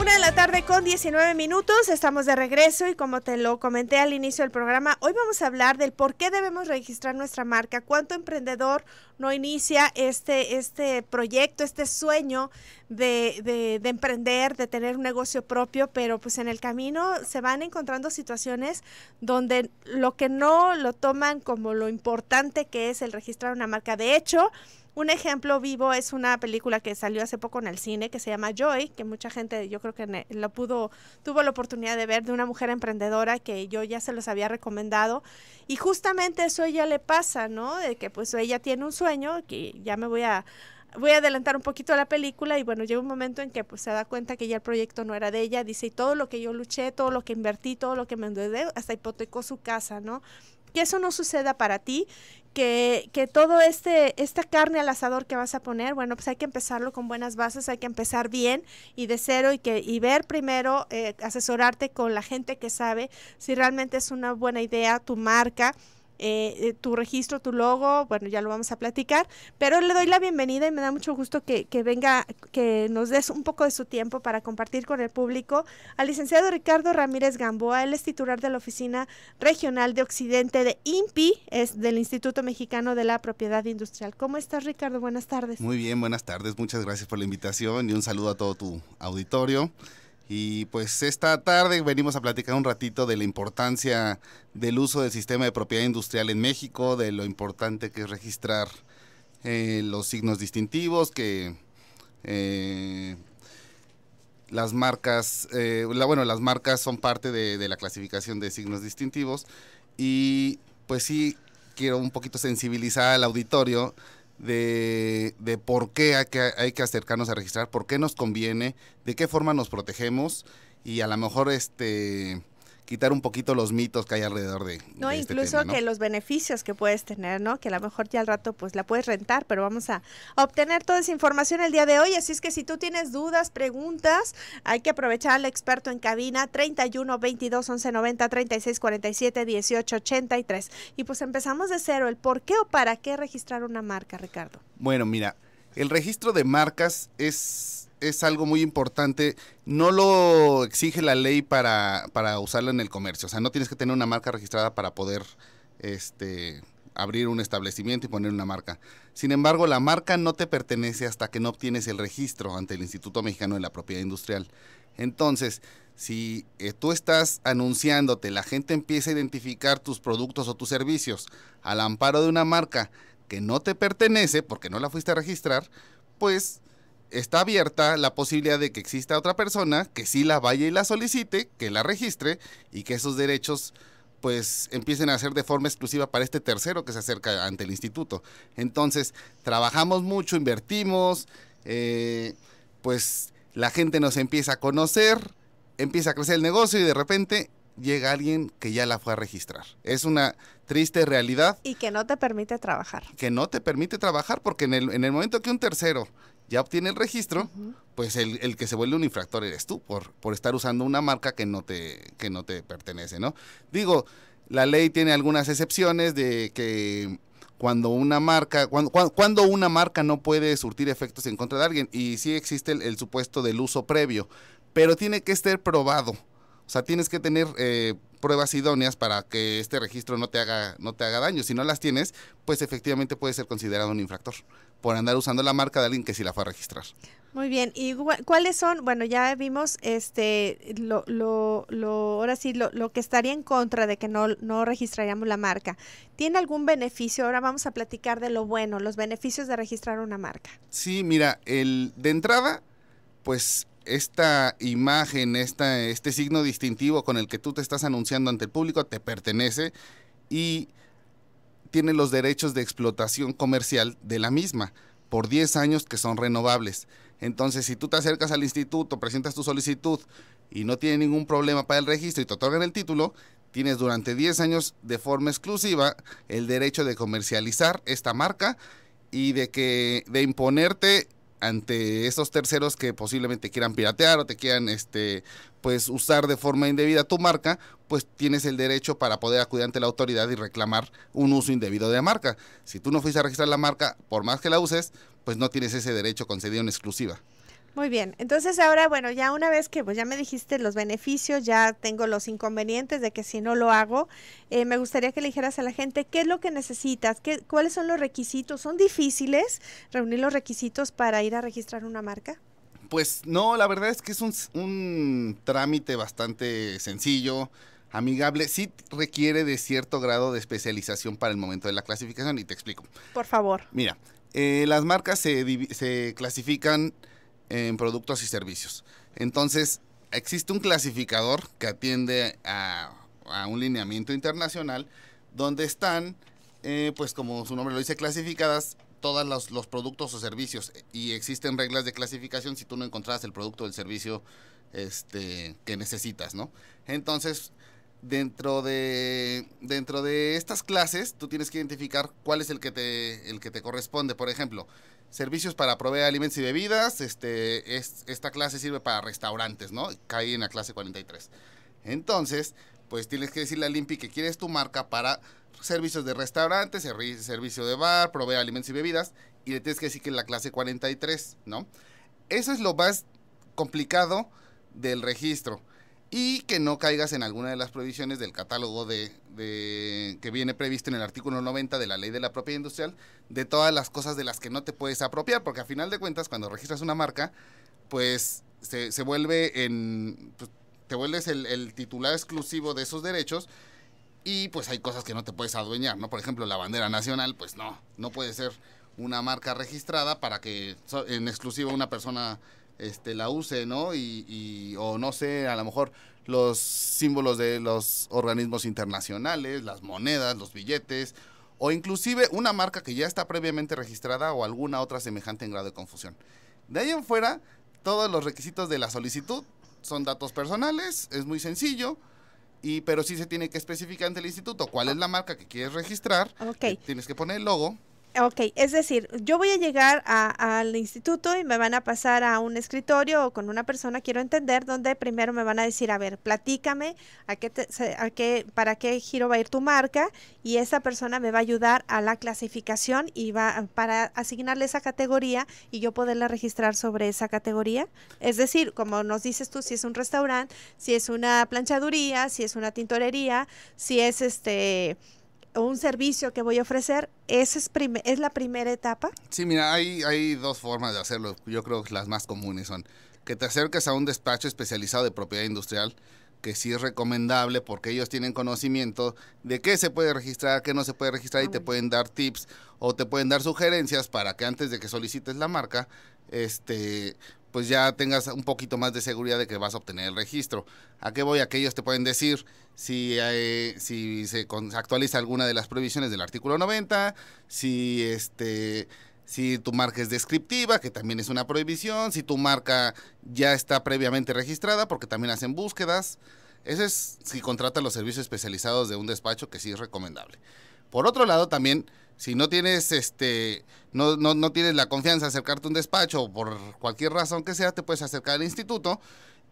Una de la tarde con 19 minutos, estamos de regreso y como te lo comenté al inicio del programa, hoy vamos a hablar del por qué debemos registrar nuestra marca, cuánto emprendedor no inicia este, este proyecto, este sueño de, de, de emprender, de tener un negocio propio, pero pues en el camino se van encontrando situaciones donde lo que no lo toman como lo importante que es el registrar una marca. De hecho, un ejemplo vivo es una película que salió hace poco en el cine que se llama Joy, que mucha gente yo creo que lo pudo, tuvo la oportunidad de ver de una mujer emprendedora que yo ya se los había recomendado. Y justamente eso a ella le pasa, ¿no? De que pues ella tiene un sueño, que ya me voy a voy a adelantar un poquito a la película y bueno, llega un momento en que pues se da cuenta que ya el proyecto no era de ella, dice, y todo lo que yo luché, todo lo que invertí, todo lo que me endeudé, hasta hipotecó su casa, ¿no? que eso no suceda para ti, que, que, todo este, esta carne al asador que vas a poner, bueno, pues hay que empezarlo con buenas bases, hay que empezar bien y de cero y que, y ver primero, eh, asesorarte con la gente que sabe si realmente es una buena idea tu marca eh, eh, tu registro, tu logo, bueno, ya lo vamos a platicar, pero le doy la bienvenida y me da mucho gusto que, que venga, que nos des un poco de su tiempo para compartir con el público al licenciado Ricardo Ramírez Gamboa, él es titular de la Oficina Regional de Occidente de INPI, es del Instituto Mexicano de la Propiedad Industrial. ¿Cómo estás, Ricardo? Buenas tardes. Muy bien, buenas tardes, muchas gracias por la invitación y un saludo a todo tu auditorio. Y pues esta tarde venimos a platicar un ratito de la importancia del uso del sistema de propiedad industrial en México, de lo importante que es registrar eh, los signos distintivos, que eh, las marcas, eh, bueno, las marcas son parte de, de la clasificación de signos distintivos. Y pues sí, quiero un poquito sensibilizar al auditorio de, de por qué hay, que hay que acercarnos a registrar, por qué nos conviene, de qué forma nos protegemos y a lo mejor este quitar un poquito los mitos que hay alrededor de. No, este incluso que los beneficios que puedes tener, ¿no? Que a lo mejor ya al rato pues la puedes rentar, pero vamos a obtener toda esa información el día de hoy. Así es que si tú tienes dudas, preguntas, hay que aprovechar al experto en cabina 31 22 11 90 36 47 18 83. Y pues empezamos de cero. ¿El por qué o para qué registrar una marca, Ricardo? Bueno, mira, el registro de marcas es es algo muy importante. No lo exige la ley para, para usarlo en el comercio. O sea, no tienes que tener una marca registrada para poder este, abrir un establecimiento y poner una marca. Sin embargo, la marca no te pertenece hasta que no obtienes el registro ante el Instituto Mexicano de la Propiedad Industrial. Entonces, si eh, tú estás anunciándote, la gente empieza a identificar tus productos o tus servicios al amparo de una marca que no te pertenece porque no la fuiste a registrar, pues está abierta la posibilidad de que exista otra persona que sí la vaya y la solicite, que la registre y que esos derechos pues empiecen a ser de forma exclusiva para este tercero que se acerca ante el instituto. Entonces, trabajamos mucho, invertimos, eh, pues la gente nos empieza a conocer, empieza a crecer el negocio y de repente llega alguien que ya la fue a registrar. Es una triste realidad. Y que no te permite trabajar. Que no te permite trabajar porque en el momento que un tercero ya obtiene el registro, pues el, que se vuelve un infractor eres tú por, por estar usando una marca que no te, que no te pertenece, ¿no? Digo, la ley tiene algunas excepciones de que cuando una marca, cuando, cuando, una marca no puede surtir efectos en contra de alguien, y sí existe el, supuesto del uso previo, pero tiene que estar probado. O sea, tienes que tener eh, pruebas idóneas para que este registro no te haga, no te haga daño. Si no las tienes, pues efectivamente puede ser considerado un infractor por andar usando la marca de alguien que sí la fue a registrar. Muy bien, ¿y cuáles son? Bueno, ya vimos este lo, lo, ahora sí lo, que estaría en contra de que no, no registraríamos la marca. ¿Tiene algún beneficio? Ahora vamos a platicar de lo bueno, los beneficios de registrar una marca. Sí, mira, el de entrada, pues esta imagen, esta, este signo distintivo con el que tú te estás anunciando ante el público te pertenece y tiene los derechos de explotación comercial de la misma por 10 años que son renovables. Entonces, si tú te acercas al instituto, presentas tu solicitud y no tiene ningún problema para el registro y te otorgan el título, tienes durante 10 años de forma exclusiva el derecho de comercializar esta marca y de que de imponerte ante esos terceros que posiblemente quieran piratear o te quieran este pues usar de forma indebida tu marca, pues tienes el derecho para poder acudir ante la autoridad y reclamar un uso indebido de la marca. Si tú no fuiste a registrar la marca, por más que la uses, pues no tienes ese derecho concedido en exclusiva. Muy bien, entonces ahora, bueno, ya una vez que pues, ya me dijiste los beneficios, ya tengo los inconvenientes de que si no lo hago, eh, me gustaría que le dijeras a la gente qué es lo que necesitas, qué, cuáles son los requisitos. ¿Son difíciles reunir los requisitos para ir a registrar una marca? Pues no, la verdad es que es un, un trámite bastante sencillo, amigable. Sí requiere de cierto grado de especialización para el momento de la clasificación y te explico. Por favor. Mira, eh, las marcas se, se clasifican en productos y servicios. Entonces, existe un clasificador que atiende a, a un lineamiento internacional donde están, eh, pues como su nombre lo dice, clasificadas todos los, productos o servicios y existen reglas de clasificación si tú no encontras el producto o el servicio este, que necesitas, ¿no? Entonces, dentro de, dentro de estas clases, tú tienes que identificar cuál es el que te, el que te corresponde. Por ejemplo, servicios para proveer alimentos y bebidas, este, es, esta clase sirve para restaurantes, ¿no? cae en la clase 43. Entonces, pues tienes que decirle a Limpi que quieres tu marca para servicios de restaurantes, servicio de bar, proveer alimentos y bebidas, y le tienes que decir que es la clase 43, ¿no? Eso es lo más complicado del registro y que no caigas en alguna de las prohibiciones del catálogo de, que viene previsto en el artículo 90 de la ley de la propiedad industrial de todas las cosas de las que no te puedes apropiar, porque a final de cuentas cuando registras una marca, pues se, se vuelve en... Pues, te vuelves el, el, titular exclusivo de esos derechos y pues hay cosas que no te puedes adueñar, ¿no? Por ejemplo, la bandera nacional, pues no, no puede ser una marca registrada para que en exclusiva una persona este, la use, ¿no? Y, y, o no sé, a lo mejor los símbolos de los organismos internacionales, las monedas, los billetes, o inclusive una marca que ya está previamente registrada o alguna otra semejante en grado de confusión. De ahí en fuera, todos los requisitos de la solicitud son datos personales, es muy sencillo. Y, pero sí se tiene que especificar ante el instituto cuál es la marca que quieres registrar. Eh, tienes que poner el logo. Ok, es decir, yo voy a llegar al instituto y me van a pasar a un escritorio o con una persona, quiero entender, donde primero me van a decir, a ver, platícame a qué qué, para qué giro va a ir tu marca y esa persona me va a ayudar a la clasificación y va para asignarle esa categoría y yo poderla registrar sobre esa categoría. Es decir, como nos dices tú, si es un restaurante, si es una planchaduría, si es una tintorería, si es este un servicio que voy a ofrecer, es, es la primera etapa. Sí, mira, hay, hay dos formas de hacerlo. Yo creo que las más comunes son que te acerques a un despacho especializado de propiedad industrial, que sí es recomendable porque ellos tienen conocimiento de qué se puede registrar, qué no se puede registrar y te pueden dar tips o te pueden dar sugerencias para que antes de que solicites la marca, este, pues ya tengas un poquito más de seguridad de que vas a obtener el registro. ¿A qué voy? Aquellos te pueden decir si, eh, si se actualiza alguna de las prohibiciones del artículo 90, si este si tu marca es descriptiva, que también es una prohibición, si tu marca ya está previamente registrada, porque también hacen búsquedas. Ese es si contratan los servicios especializados de un despacho, que sí es recomendable. Por otro lado, también si no tienes este no, no, no, tienes la confianza de acercarte a un despacho por cualquier razón que sea, te puedes acercar al instituto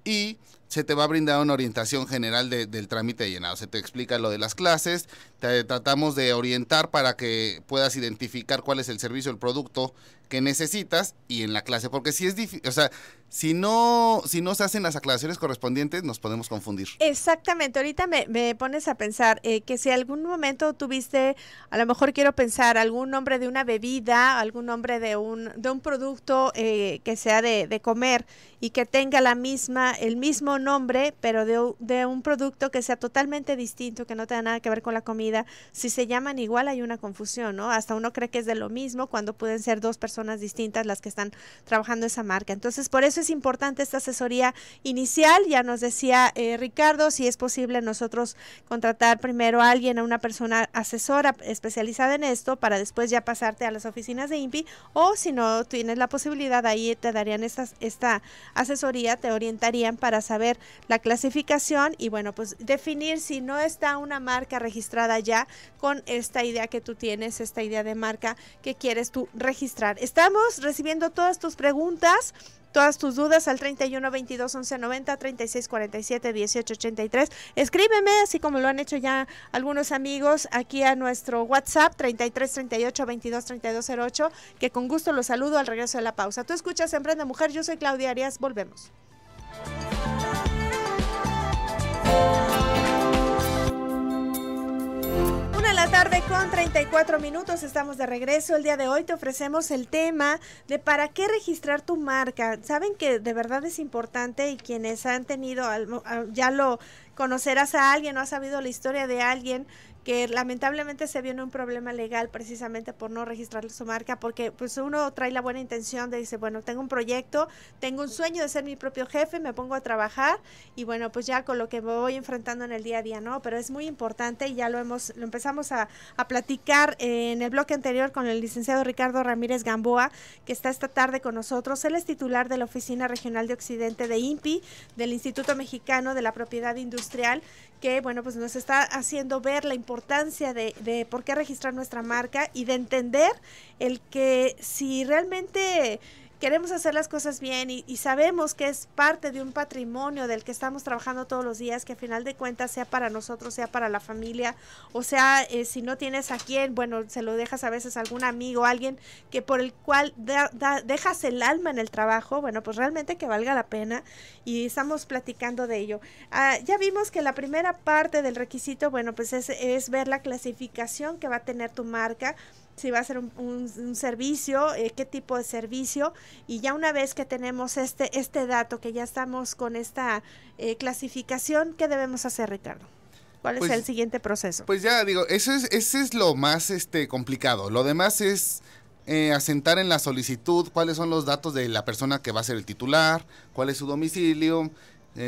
y se te va a brindar una orientación general del trámite de llenado. Se te explica lo de las clases, tratamos de orientar para que puedas identificar cuál es el servicio, el producto que necesitas y en la clase. Porque si es difícil, o sea, si no, si no se hacen las aclaraciones correspondientes, nos podemos confundir. Exactamente. Ahorita me, me pones a pensar eh, que si algún momento tuviste, a lo mejor quiero pensar, algún nombre de una bebida, algún nombre de un, de un producto eh, que sea de, de comer y que tenga la misma, el mismo nombre, pero de, un producto que sea totalmente distinto, que no tenga nada que ver con la comida, si se llaman igual hay una confusión, ¿no? Hasta uno cree que es de lo mismo cuando pueden ser dos personas distintas las que están trabajando esa marca. Entonces, por eso es importante esta asesoría inicial. Ya nos decía eh, Ricardo, si es posible nosotros contratar primero a alguien, a una persona asesora especializada en esto, para después ya pasarte a las oficinas de INPI, o si no tienes la posibilidad, ahí te darían esta asesoría, te orientarían para saber la clasificación y bueno, pues definir si no está una marca registrada ya con esta idea que tú tienes, esta idea de marca que quieres tú registrar. Estamos recibiendo todas tus preguntas todas tus dudas al 31 22 11 90 36 47 18 83. Escríbeme, así como lo han hecho ya algunos amigos, aquí a nuestro WhatsApp 33 38 22 32 08, que con gusto los saludo al regreso de la pausa. Tú escuchas Emprende Mujer, yo soy Claudia Arias, volvemos. Una la tarde con 34 minutos, estamos de regreso. El día de hoy te ofrecemos el tema de para qué registrar tu marca. Saben que de verdad es importante y quienes han tenido, ya lo conocerás a alguien o has sabido la historia de alguien que lamentablemente se viene un problema legal precisamente por no registrar su marca, porque pues uno trae la buena intención de dice, bueno, tengo un proyecto, tengo un sueño de ser mi propio jefe, me pongo a trabajar y bueno, pues ya con lo que me voy enfrentando en el día a día, ¿no? Pero es muy importante y ya lo hemos, lo empezamos a, a platicar en el bloque anterior con el licenciado Ricardo Ramírez Gamboa, que está esta tarde con nosotros. Él es titular de la Oficina Regional de Occidente de INPI, del Instituto Mexicano de la Propiedad Industrial, que bueno, pues nos está haciendo ver la importancia importancia de, de por qué registrar nuestra marca y de entender el que si realmente queremos hacer las cosas bien y, sabemos que es parte de un patrimonio del que estamos trabajando todos los días, que a final de cuentas sea para nosotros, sea para la familia, o sea, eh, si no tienes a quién, bueno, se lo dejas a veces a algún amigo, alguien que por el cual dejas el alma en el trabajo, bueno, pues realmente que valga la pena y estamos platicando de ello. Ah, ya vimos que la primera parte del requisito, bueno, pues es, es ver la clasificación que va a tener tu marca si va a ser un, servicio, eh, qué tipo de servicio. Y ya una vez que tenemos este, este dato, que ya estamos con esta eh, clasificación, ¿qué debemos hacer, Ricardo? ¿Cuál es pues el siguiente proceso? Pues ya digo, eso es, ese es lo más este, complicado. Lo demás es eh, asentar en la solicitud cuáles son los datos de la persona que va a ser el titular, cuál es su domicilio,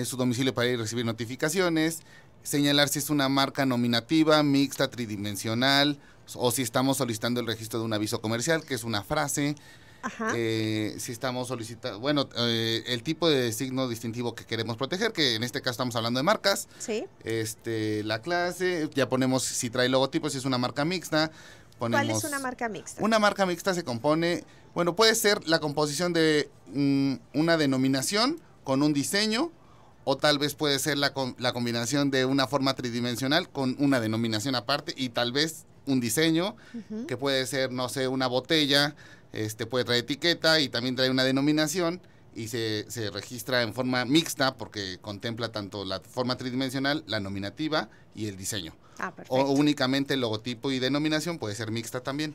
su domicilio para ir a recibir notificaciones, señalar si es una marca nominativa, mixta, tridimensional o si estamos solicitando el registro de un aviso comercial, que es una frase. Ajá. Eh, si estamos solicitando, bueno, eh, el tipo de signo distintivo que queremos proteger, que en este caso estamos hablando de marcas. Sí. Este, la clase, ya ponemos si trae logotipo, si es una marca mixta. ¿Cuál es una marca mixta? Una marca mixta se compone, bueno, puede ser la composición de mm, una denominación con un diseño, o tal vez puede ser la, la combinación de una forma tridimensional con una denominación aparte, y tal vez un diseño, que puede ser, no sé, una botella, este puede traer etiqueta y también trae una denominación y se, se, registra en forma mixta porque contempla tanto la forma tridimensional, la nominativa y el diseño. Ah, o, o únicamente el logotipo y denominación puede ser mixta también.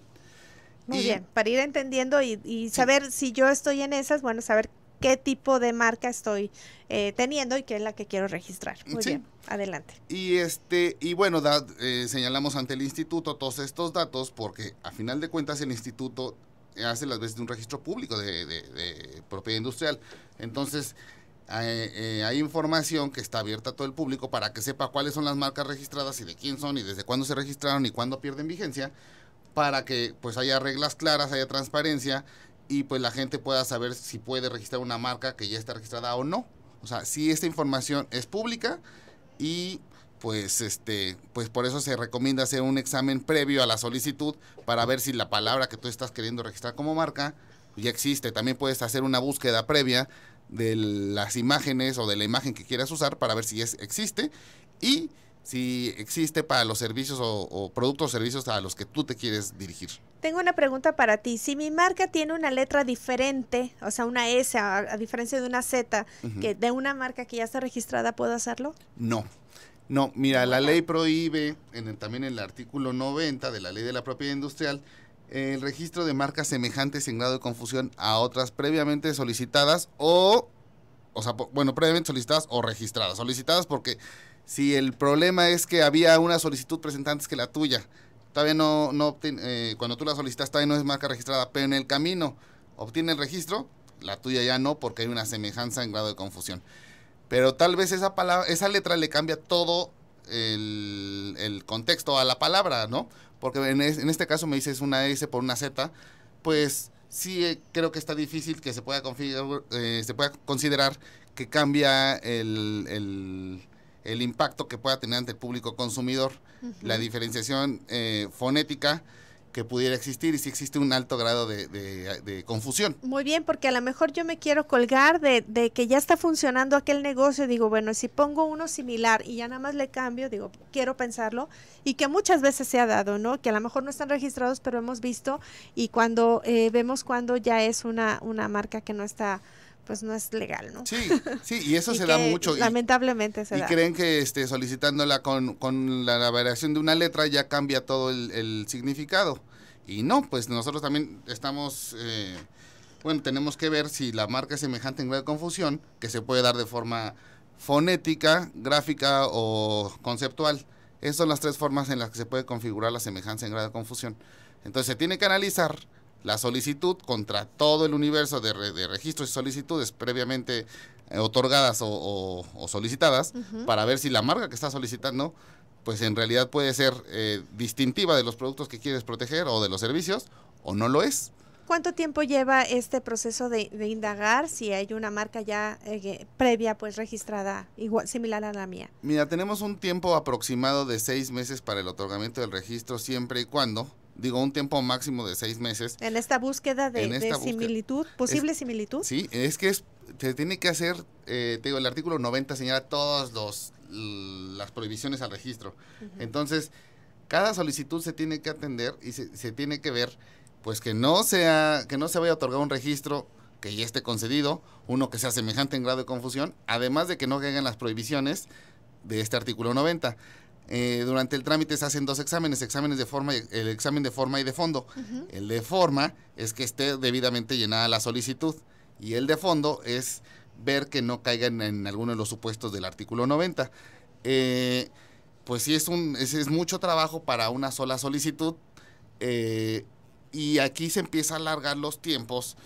Muy bien, para ir entendiendo y, saber si yo estoy en esas, bueno, saber qué tipo de marca estoy eh, teniendo y qué es la que quiero registrar. Muy bien, adelante. Y este, y bueno, eh, señalamos ante el instituto todos estos datos, porque a final de cuentas el instituto hace las veces de un registro público de, propiedad industrial. Entonces, eh, hay información que está abierta a todo el público para que sepa cuáles son las marcas registradas y de quién son y desde cuándo se registraron y cuándo pierden vigencia, para que pues haya reglas claras, haya transparencia y pues la gente pueda saber si puede registrar una marca que ya está registrada o no. O sea, si esta información es pública y pues este pues por eso se recomienda hacer un examen previo a la solicitud para ver si la palabra que tú estás queriendo registrar como marca ya existe. También puedes hacer una búsqueda previa de las imágenes o de la imagen que quieras usar para ver si es, existe y si existe para los servicios o, o productos o servicios a los que tú te quieres dirigir. Tengo una pregunta para ti. Si mi marca tiene una letra diferente, o sea, una S, a, diferencia de una Z, que de una marca que ya está registrada, ¿puedo hacerlo? No. No, mira, la ley prohíbe, en el, también en el artículo 90 de la ley de la propiedad industrial, el registro de marcas semejantes en grado de confusión a otras previamente solicitadas o, o sea, bueno, previamente solicitadas o registradas. Solicitadas porque si el problema es que había una solicitud presentante que la tuya, todavía no, no obtiene, eh, cuando tú la solicitas todavía no es marca registrada, pero en el camino obtiene el registro, la tuya ya no, porque hay una semejanza en grado de confusión. Pero tal vez esa palabra, esa letra le cambia todo el, contexto a la palabra, ¿no? Porque en, este caso me dices una S por una Z, pues sí eh, creo que está difícil que se pueda, eh, se considerar que cambia el el impacto que pueda tener ante el público consumidor, la diferenciación eh, fonética que pudiera existir y si existe un alto grado de, de, confusión. Muy bien, porque a lo mejor yo me quiero colgar de, de, que ya está funcionando aquel negocio, digo, bueno, si pongo uno similar y ya nada más le cambio, digo, quiero pensarlo, y que muchas veces se ha dado, ¿no? Que a lo mejor no están registrados, pero hemos visto y cuando eh, vemos cuando ya es una, una marca que no está pues no es legal, ¿no? Sí, sí, y eso se da mucho. Lamentablemente se da. Y creen que este, solicitándola con, con la, variación de una letra ya cambia todo el, significado. Y no, pues nosotros también estamos, eh, bueno, tenemos que ver si la marca es semejante en grado de confusión, que se puede dar de forma fonética, gráfica o conceptual. Esas son las tres formas en las que se puede configurar la semejanza en grado de confusión. Entonces se tiene que analizar la solicitud contra todo el universo de, registros y solicitudes previamente eh, otorgadas o, solicitadas para ver si la marca que está solicitando pues en realidad puede ser eh, distintiva de los productos que quieres proteger o de los servicios o no lo es. ¿Cuánto tiempo lleva este proceso de, indagar si hay una marca ya eh, previa, pues registrada, igual, similar a la mía? Mira, tenemos un tiempo aproximado de seis meses para el otorgamiento del registro siempre y cuando digo, un tiempo máximo de seis meses. En esta búsqueda de, similitud, posible similitud. Sí, es que se tiene que hacer, eh, te digo, el artículo 90 señala todas las prohibiciones al registro. Entonces, cada solicitud se tiene que atender y se, tiene que ver, pues que no sea, que no se vaya a otorgar un registro que ya esté concedido, uno que sea semejante en grado de confusión, además de que no caigan las prohibiciones de este artículo 90. Eh, durante el trámite se hacen dos exámenes, exámenes de forma el examen de forma y de fondo. El de forma es que esté debidamente llenada la solicitud y el de fondo es ver que no caigan en alguno de los supuestos del artículo 90. Eh, pues sí, es, un, es, mucho trabajo para una sola solicitud eh, y aquí se empieza a alargar los tiempos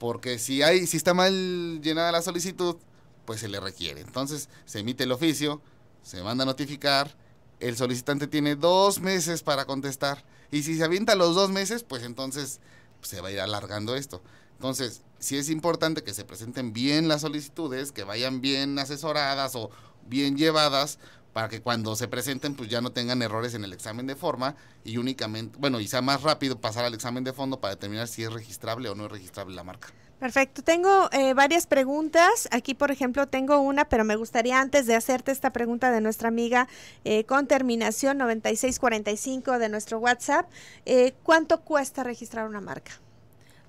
porque si, hay, si está mal llenada la solicitud, pues se le requiere. Entonces se emite el oficio, se manda a notificar, el solicitante tiene dos meses para contestar. Y si se avienta los dos meses, pues entonces pues, se va a ir alargando esto. Entonces, sí es importante que se presenten bien las solicitudes, que vayan bien asesoradas o bien llevadas, para que cuando se presenten, pues ya no tengan errores en el examen de forma y únicamente, bueno, y sea más rápido pasar al examen de fondo para determinar si es registrable o no es registrable la marca. Perfecto. Tengo eh, varias preguntas. Aquí, por ejemplo, tengo una, pero me gustaría antes de hacerte esta pregunta de nuestra amiga eh, con terminación 9645 de nuestro WhatsApp. Eh, ¿Cuánto cuesta registrar una marca?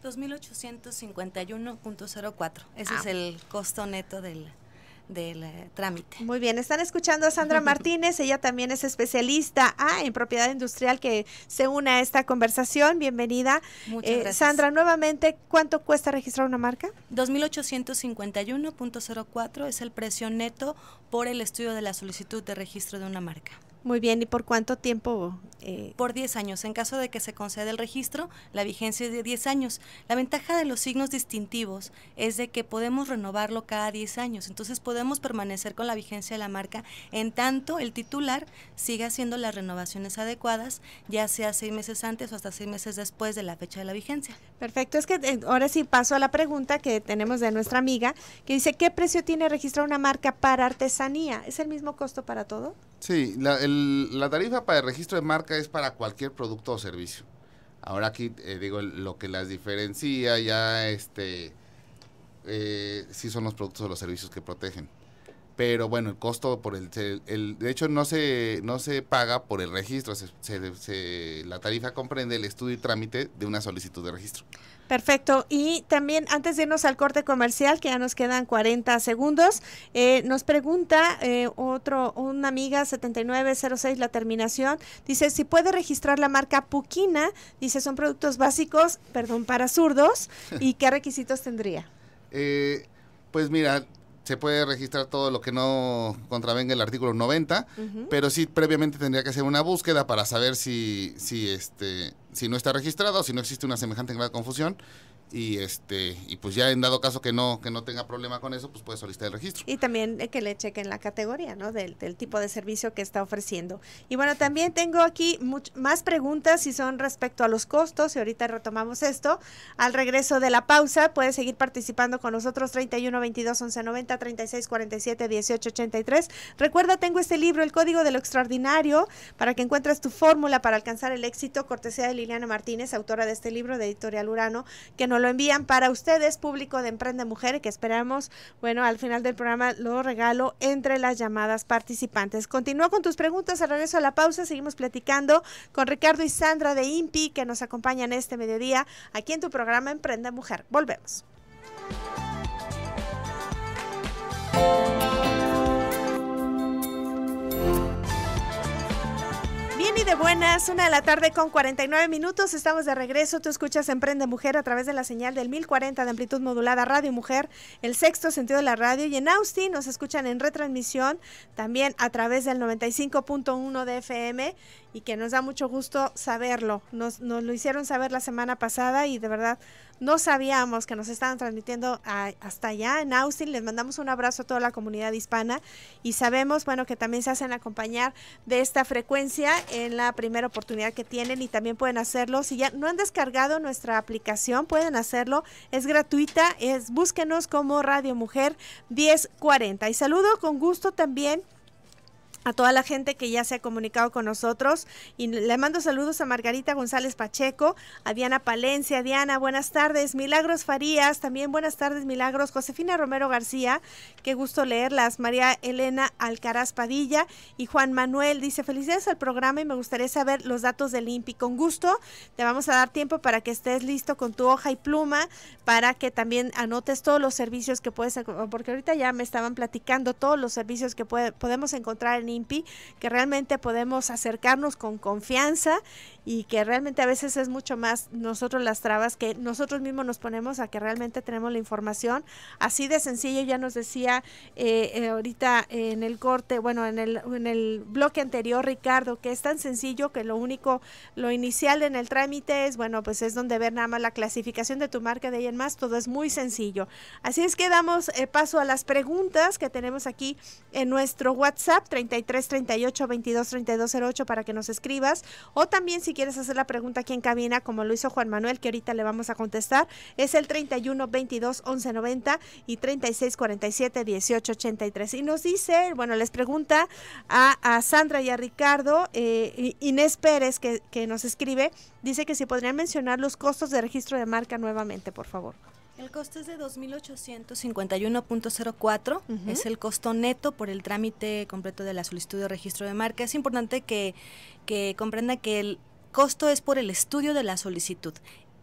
2.851.04. Ese ah. es el costo neto del, del eh, trámite. Muy bien, están escuchando a Sandra Martínez, ella también es especialista ah, en propiedad industrial que se une a esta conversación. Bienvenida. Eh, Sandra, nuevamente, ¿cuánto cuesta registrar una marca? 2851.04 es el precio neto por el estudio de la solicitud de registro de una marca. Muy bien, ¿y por cuánto tiempo? Eh? Por 10 años. En caso de que se conceda el registro, la vigencia es de 10 años. La ventaja de los signos distintivos es de que podemos renovarlo cada 10 años. Entonces podemos permanecer con la vigencia de la marca en tanto el titular siga haciendo las renovaciones adecuadas, ya sea 6 meses antes o hasta 6 meses después de la fecha de la vigencia. Perfecto, es que eh, ahora sí paso a la pregunta que tenemos de nuestra amiga, que dice, ¿qué precio tiene registrar una marca para artesanía? ¿Es el mismo costo para todo? Sí, la, tarifa para el registro de marca es para cualquier producto o servicio. Ahora aquí eh, digo lo que las diferencia ya este eh, sí son los productos o los servicios que protegen. Pero bueno, el costo por el, el de hecho no se no se paga por el registro, la tarifa comprende el estudio y trámite de una solicitud de registro. Perfecto. Y también antes de irnos al corte comercial, que ya nos quedan 40 segundos, eh, nos pregunta eh, otro, una amiga 7906, la terminación, dice si puede registrar la marca Puquina, dice son productos básicos, perdón, para zurdos, ¿y qué requisitos tendría? Eh, pues mira, se puede registrar todo lo que no contravenga el artículo 90, pero sí previamente tendría que hacer una búsqueda para saber si, si, este, si no está registrado, si no existe una semejante grave confusión y este y pues ya en dado caso que no que no tenga problema con eso pues puede solicitar el registro y también eh, que le chequen la categoría no del, tipo de servicio que está ofreciendo y bueno también tengo aquí más preguntas si son respecto a los costos y ahorita retomamos esto al regreso de la pausa puedes seguir participando con nosotros 31 22 11 90 36 47 18 recuerda tengo este libro el código de lo extraordinario para que encuentres tu fórmula para alcanzar el éxito cortesía de Liliana Martínez autora de este libro de editorial Urano que nos lo envían para ustedes, público de Emprende Mujer, que esperamos, bueno, al final del programa lo regalo entre las llamadas participantes. Continúa con tus preguntas, al regreso a la pausa seguimos platicando con Ricardo y Sandra de INPI que nos acompañan este mediodía aquí en tu programa Emprende Mujer. Volvemos. bien y de buenas, una de la tarde con 49 minutos, estamos de regreso, tú escuchas Emprende Mujer a través de la señal del 1040 de amplitud modulada Radio Mujer, el sexto sentido de la radio y en Austin nos escuchan en retransmisión también a través del 95.1 de FM y que nos da mucho gusto saberlo. Nos, lo hicieron saber la semana pasada y de verdad no sabíamos que nos estaban transmitiendo hasta allá en Austin. Les mandamos un abrazo a toda la comunidad hispana y sabemos, bueno, que también se hacen acompañar de esta frecuencia en la primera oportunidad que tienen y también pueden hacerlo. Si ya no han descargado nuestra aplicación, pueden hacerlo. Es gratuita, es búsquenos como Radio Mujer 1040. Y saludo con gusto también a toda la gente que ya se ha comunicado con nosotros. Y le mando saludos a Margarita González Pacheco, a Diana Palencia. Diana, buenas tardes. Milagros Farías, también buenas tardes, Milagros. Josefina Romero García, qué gusto leerlas. María Elena Alcaraz Padilla y Juan Manuel dice, felicidades al programa y me gustaría saber los datos del INPI. Con gusto, te vamos a dar tiempo para que estés listo con tu hoja y pluma, para que también anotes todos los servicios que puedes, porque ahorita ya me estaban platicando todos los servicios que puede, podemos encontrar en que realmente podemos acercarnos con confianza y que realmente a veces es mucho más nosotros las trabas que nosotros mismos nos ponemos a que realmente tenemos la información. Así de sencillo ya nos decía eh, eh, ahorita en el corte, bueno, en el, en el bloque anterior Ricardo, que es tan sencillo que lo único, lo inicial en el trámite es, bueno, pues es donde ver nada más la clasificación de tu marca de ahí en más, todo es muy sencillo. Así es que damos eh, paso a las preguntas que tenemos aquí en nuestro WhatsApp 33 38 22 32 08 para que nos escribas o también si quieres hacer la pregunta aquí en cabina, como lo hizo Juan Manuel, que ahorita le vamos a contestar, es el 31 22 11 90 y 36 47 18 83. Y nos dice, bueno, les pregunta a, Sandra y a Ricardo, eh, Inés Pérez, que, nos escribe, dice que si podrían mencionar los costos de registro de marca nuevamente, por favor. El costo es de 2.851.04, es el costo neto por el trámite completo de la solicitud de registro de marca. Es importante que, que comprenda que el, costo es por el estudio de la solicitud.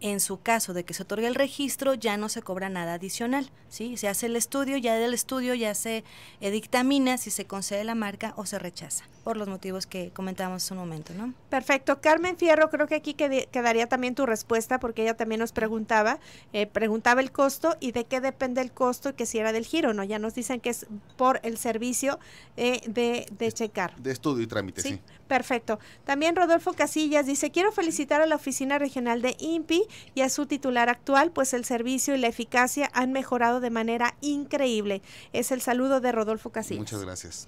En su caso de que se otorgue el registro, ya no se cobra nada adicional. ¿sí? Se hace el estudio, ya del estudio ya se eh, dictamina si se concede la marca o se rechaza, por los motivos que comentábamos en un momento. ¿no? Perfecto. Carmen Fierro, creo que aquí quedaría también tu respuesta, porque ella también nos preguntaba, eh, preguntaba el costo y de qué depende el costo y que si era del giro, ¿no? Ya nos dicen que es por el servicio eh, de, de, checar. De estudio y trámite, sí. Perfecto. También Rodolfo Casillas dice, quiero felicitar a la Oficina Regional de INPI y a su titular actual, pues el servicio y la eficacia han mejorado de manera increíble. Es el saludo de Rodolfo Casillas. Muchas gracias.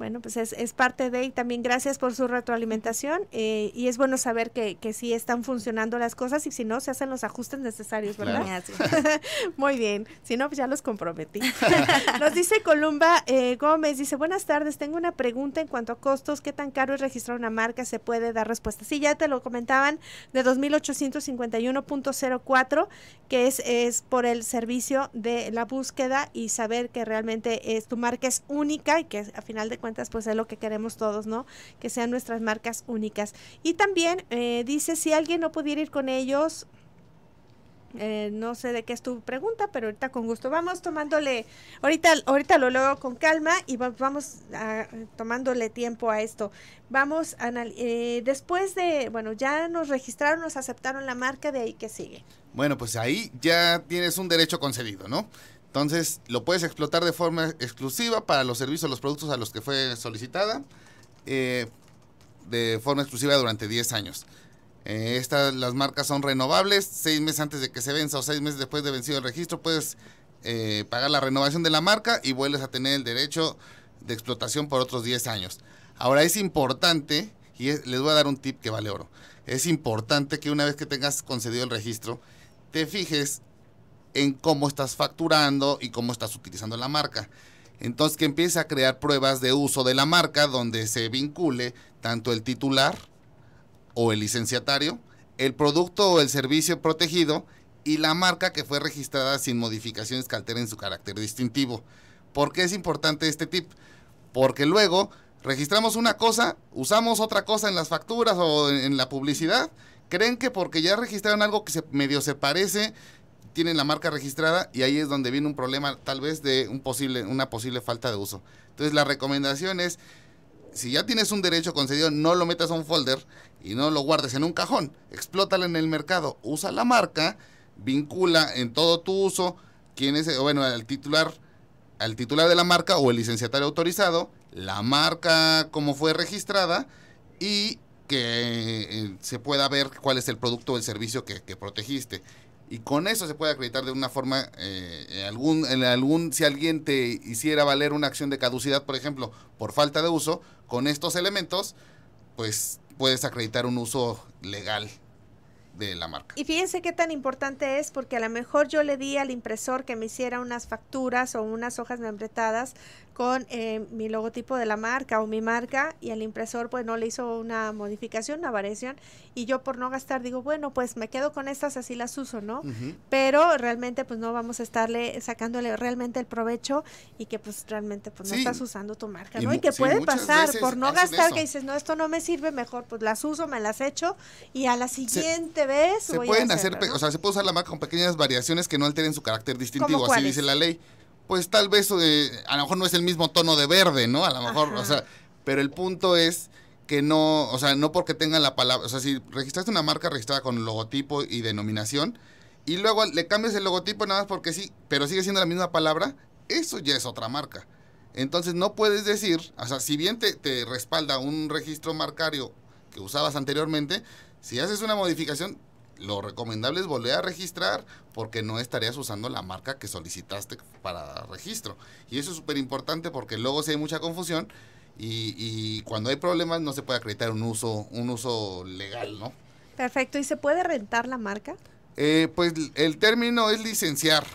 Bueno, pues es, es, parte de y también gracias por su retroalimentación eh, y es bueno saber que, que sí están funcionando las cosas y si no, se hacen los ajustes necesarios, ¿verdad? Muy bien, si no, pues ya los comprometí. Nos dice Columba eh, Gómez, dice, buenas tardes, tengo una pregunta en cuanto a costos, ¿qué tan caro es registrar una marca? ¿Se puede dar respuesta? Sí, ya te lo comentaban, de 2851.04, que es, es por el servicio de la búsqueda y saber que realmente es, tu marca es única y que a final de cuentas pues es lo que queremos todos, ¿no? Que sean nuestras marcas únicas. Y también eh, dice, si alguien no pudiera ir con ellos, eh, no sé de qué es tu pregunta, pero ahorita con gusto vamos tomándole, ahorita, ahorita lo leo con calma y vamos a, tomándole tiempo a esto. Vamos a eh, después de, bueno, ya nos registraron, nos aceptaron la marca, de ahí que sigue. Bueno, pues ahí ya tienes un derecho concedido, ¿no? Entonces, lo puedes explotar de forma exclusiva para los servicios los productos a los que fue solicitada, eh, de forma exclusiva durante 10 años. Eh, estas, las marcas son renovables, seis meses antes de que se venza o seis meses después de vencido el registro, puedes eh, pagar la renovación de la marca y vuelves a tener el derecho de explotación por otros 10 años. Ahora es importante, y les voy a dar un tip que vale oro, es importante que una vez que tengas concedido el registro, te fijes en cómo estás facturando y cómo estás utilizando la marca. Entonces que empiece a crear pruebas de uso de la marca donde se vincule tanto el titular o el licenciatario, el producto o el servicio protegido y la marca que fue registrada sin modificaciones que alteren su carácter distintivo. ¿Por qué es importante este tip? Porque luego registramos una cosa, usamos otra cosa en las facturas o en, la publicidad, creen que porque ya registraron algo que se, medio se parece, tienen la marca registrada y ahí es donde viene un problema tal vez de un posible, una posible falta de uso. Entonces la recomendación es, si ya tienes un derecho concedido, no lo metas a un folder y no lo guardes en un cajón, explótala en el mercado, usa la marca, vincula en todo tu uso, quién es, bueno, al titular, al titular de la marca o el licenciatario autorizado, la marca como fue registrada y que eh, se pueda ver cuál es el producto o el servicio que protegiste y con eso se puede acreditar de una forma eh, algún algún si alguien te hiciera valer una acción de caducidad por ejemplo por falta de uso con estos elementos pues puedes acreditar un uso legal de la marca. Y fíjense qué tan importante es porque a lo mejor yo le di al impresor que me hiciera unas facturas o unas hojas membretadas, con eh, mi logotipo de la marca o mi marca y el impresor pues no le hizo una modificación, una variación y yo por no gastar digo, bueno, pues me quedo con estas, así las uso, ¿no? Pero realmente pues no vamos a estarle sacándole realmente el provecho y que pues realmente pues no estás usando tu marca, ¿no? Y que puede pasar por no gastar que dices, no, esto no me sirve, mejor pues las uso, me las echo y a la siguiente vez... Se pueden hacer, o sea, se puede usar la marca con pequeñas variaciones que no alteren su carácter distintivo, así dice la ley pues tal vez eh, a lo mejor no es el mismo tono de verde, ¿no? A lo mejor, o sea, pero el punto es que no, o sea, no porque tengan la palabra, o sea, si registraste una marca registrada con logotipo y denominación y luego le cambias el logotipo nada más porque sí, pero sigue siendo la misma palabra, eso ya es otra marca. Entonces no puedes decir, o sea, si bien te respalda un registro marcario que usabas anteriormente, si haces una modificación, lo recomendable es volver a registrar porque no estarías usando la marca que solicitaste para registro. Y eso es súper importante porque luego si hay mucha confusión y, cuando hay problemas no se puede acreditar un uso, un uso legal, ¿no? Perfecto. ¿Y se puede rentar la marca? Eh, pues el término es licenciar.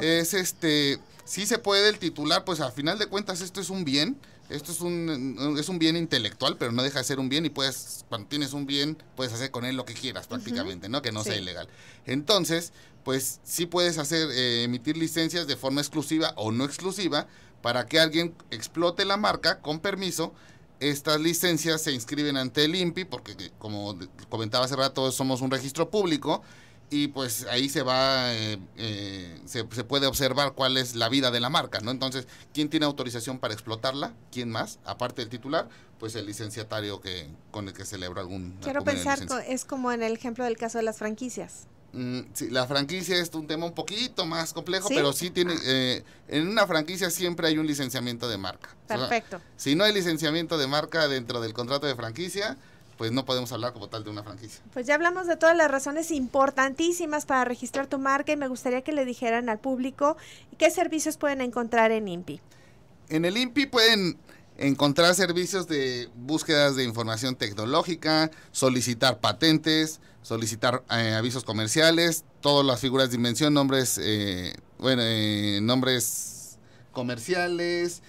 Es este, sí se puede el titular, pues al final de cuentas esto es un bien esto es un, es un bien intelectual, pero no deja de ser un bien y puedes, cuando tienes un bien, puedes hacer con él lo que quieras prácticamente, ¿no? Que no sea ilegal. Entonces, pues sí puedes hacer, eh, emitir licencias de forma exclusiva o no exclusiva para que alguien explote la marca con permiso estas licencias se inscriben ante el INPI, porque como comentaba hace rato, somos un registro público y pues ahí se va, eh, eh, se, puede observar cuál es la vida de la marca, ¿no? Entonces, ¿quién tiene autorización para explotarla? ¿Quién más? Aparte del titular, pues el licenciatario que con el que celebra algún... Quiero pensar, es como en el ejemplo del caso de las franquicias. Mm, sí, la franquicia es un tema un poquito más complejo, pero sí tiene, eh, en una franquicia siempre hay un licenciamiento de marca. Perfecto. si no hay licenciamiento de marca dentro del contrato de franquicia, pues no podemos hablar como tal de una franquicia. Pues ya hablamos de todas las razones importantísimas para registrar tu marca y me gustaría que le dijeran al público qué servicios pueden encontrar en INPI. En el INPI pueden encontrar servicios de búsquedas de información tecnológica, solicitar patentes, solicitar eh, avisos comerciales, todas las figuras de invención, nombres, eh, bueno, eh, nombres comerciales,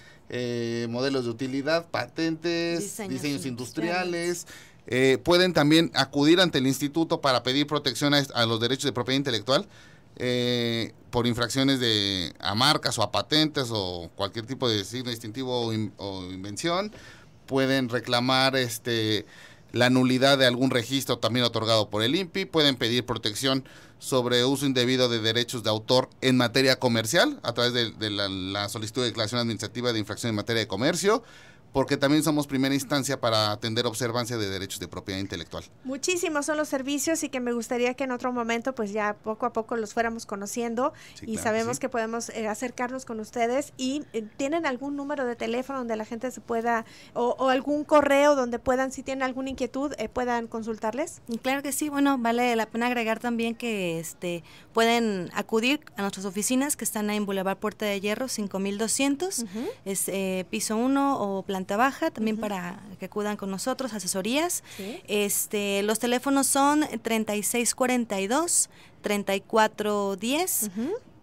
modelos de utilidad, patentes, diseños, industriales eh, pueden también acudir ante el instituto para pedir protección a, los derechos de propiedad intelectual eh, por infracciones de, a marcas o a patentes o cualquier tipo de signo distintivo o, invención. Pueden reclamar este, la nulidad de algún registro también otorgado por el INPI, pueden pedir protección sobre uso indebido de derechos de autor en materia comercial a través de, la, solicitud de declaración administrativa de infracción en materia de comercio, porque también somos primera instancia para atender observancia de derechos de propiedad intelectual. Muchísimos son los servicios y que me gustaría que en otro momento pues ya poco a poco los fuéramos conociendo y sabemos que podemos eh, acercarnos con ustedes y eh, tienen algún número de teléfono donde la gente se pueda o, algún correo donde puedan si tienen alguna inquietud eh, puedan consultarles. Claro que sí, bueno, vale la pena agregar también que este pueden acudir a nuestras oficinas que están ahí en Boulevard Puerta de Hierro 5200, es piso 1 o planta baja, también para que acudan con nosotros, asesorías. Este, los teléfonos son 3642 3410,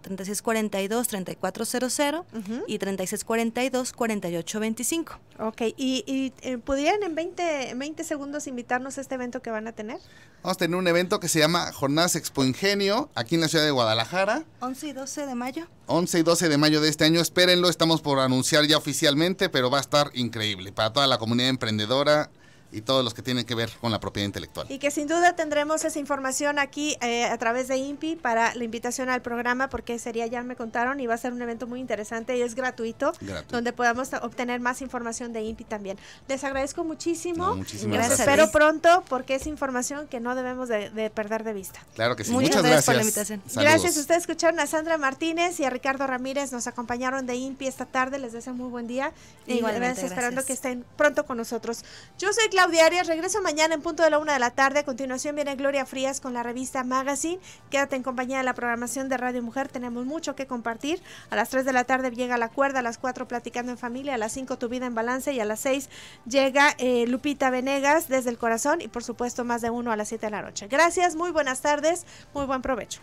3642-3400 y 3642-4825. Ok, ¿y, y eh, pudieran en 20, 20 segundos invitarnos a este evento que van a tener? Vamos a tener un evento que se llama Jornadas Expo Ingenio, aquí en la ciudad de Guadalajara. 11 y 12 de mayo. 11 y 12 de mayo de este año, espérenlo, estamos por anunciar ya oficialmente, pero va a estar increíble para toda la comunidad emprendedora y todos los que tienen que ver con la propiedad intelectual. Y que sin duda tendremos esa información aquí eh, a través de INPI para la invitación al programa, porque sería, ya me contaron, y va a ser un evento muy interesante y es gratuito, donde podamos obtener más información de INPI también. Les agradezco muchísimo. No, muchísimas gracias. Espero pronto, porque es información que no debemos de, perder de vista. Claro que sí. Muchas, gracias, gracias, por la invitación. Ustedes escucharon a Sandra Martínez y a Ricardo Ramírez. Nos acompañaron de INPI esta tarde. Les deseo muy buen día. Y Igualmente, esperando que estén pronto con nosotros. Yo soy diarias, regreso mañana en punto de la una de la tarde. A continuación viene Gloria Frías con la revista Magazine. Quédate en compañía de la programación de Radio Mujer. Tenemos mucho que compartir. A las 3 de la tarde llega La Cuerda, a las 4 Platicando en Familia, a las cinco Tu Vida en Balance y a las 6 llega eh, Lupita Venegas desde el corazón y por supuesto más de uno a las 7 de la noche. Gracias, muy buenas tardes, muy buen provecho.